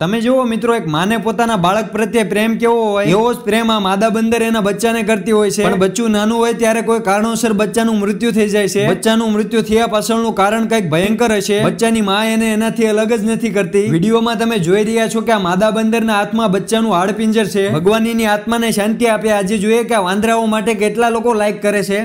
તમે જુઓ મિત્રો એક માને પોતાના બાળક પ્રત્યે પ્રેમ કેવો હોય એવો જ પ્રેમ આ માદા બંદર એના બચ્ચાને કરતી હોય છે પણ બચ્ચું નાનું હોય ત્યારે કોઈ કારણોસર બચ્ચાનું મૃત્યુ થઈ જાય છે બચ્ચાનું મૃત્યુ થયા પાછળનું કારણ કંઈક ભયંકર હશે બચ્ચાની મા એને એનાથી અલગ જ નથી કરતી વિડીયોમાં તમે જોઈ રહ્યા છો કે આ માદા બંદરના હાથમાં બચ્ચાનું હાડપિંજર છે ભગવાનની આત્માને શાંતિ આપે આજે જોઈએ કે વાંદરાઓ માટે કેટલા લોકો લાઈક કરે છે